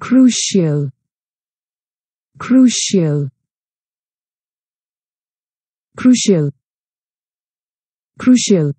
crucial crucial crucial crucial